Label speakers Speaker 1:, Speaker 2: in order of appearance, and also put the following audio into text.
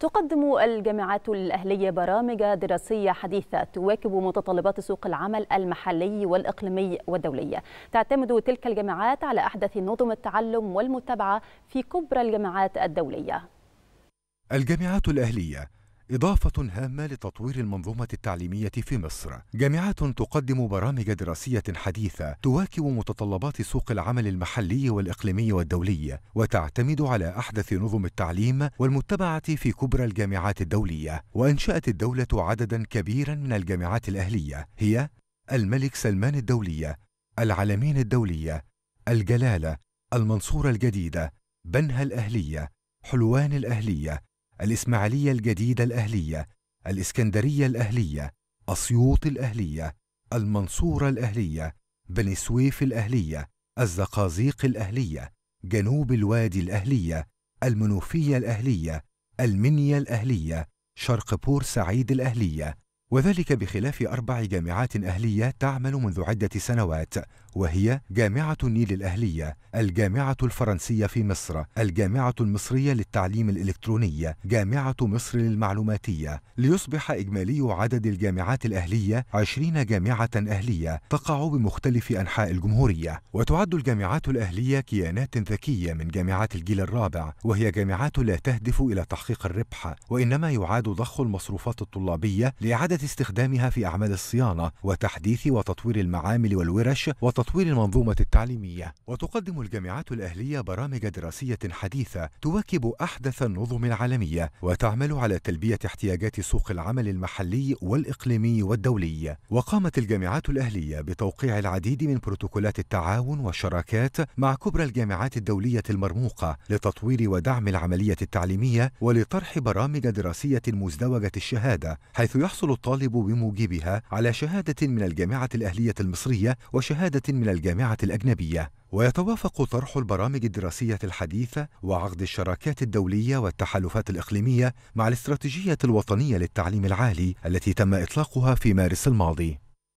Speaker 1: تقدم الجامعات الأهلية برامج دراسية حديثة تواكب متطلبات سوق العمل المحلي والإقليمي والدولي تعتمد تلك الجامعات على أحدث نظم التعلم والمتابعة في كبرى الجامعات الدولية
Speaker 2: الجامعات الأهلية إضافة هامة لتطوير المنظومة التعليمية في مصر. جامعات تقدم برامج دراسية حديثة تواكب متطلبات سوق العمل المحلي والإقليمي والدولي، وتعتمد على أحدث نظم التعليم والمتبعة في كبرى الجامعات الدولية. وأنشأت الدولة عددا كبيرا من الجامعات الأهلية هي الملك سلمان الدولية، العلمين الدولية، الجلالة، المنصورة الجديدة، بنها الأهلية، حلوان الأهلية، الإسماعيلية الجديدة الأهلية الإسكندرية الأهلية أسيوط الأهلية المنصورة الأهلية بني سويف الأهلية الزقازيق الأهلية جنوب الوادي الأهلية المنوفية الأهلية المنيا الأهلية شرق بور سعيد الأهلية وذلك بخلاف أربع جامعات أهلية تعمل منذ عدة سنوات وهي جامعة النيل الأهلية، الجامعة الفرنسية في مصر، الجامعة المصرية للتعليم الإلكتروني، جامعة مصر للمعلوماتية، ليصبح إجمالي عدد الجامعات الأهلية 20 جامعة أهلية تقع بمختلف أنحاء الجمهورية، وتعد الجامعات الأهلية كيانات ذكية من جامعات الجيل الرابع، وهي جامعات لا تهدف إلى تحقيق الربح، وإنما يعاد ضخ المصروفات الطلابية لإعادة استخدامها في أعمال الصيانة وتحديث وتطوير المعامل والورش وتطوير المنظومة التعليمية وتقدم الجامعات الأهلية برامج دراسية حديثة تواكب أحدث النظم العالمية وتعمل على تلبية احتياجات سوق العمل المحلي والإقليمي والدولي وقامت الجامعات الأهلية بتوقيع العديد من بروتوكولات التعاون والشراكات مع كبرى الجامعات الدولية المرموقة لتطوير ودعم العملية التعليمية ولطرح برامج دراسية مزدوجة الشهادة حيث يحصل يطالب بموجبها على شهادة من الجامعة الأهلية المصرية وشهادة من الجامعة الأجنبية ويتوافق طرح البرامج الدراسية الحديثة وعقد الشراكات الدولية والتحالفات الإقليمية مع الاستراتيجية الوطنية للتعليم العالي التي تم إطلاقها في مارس الماضي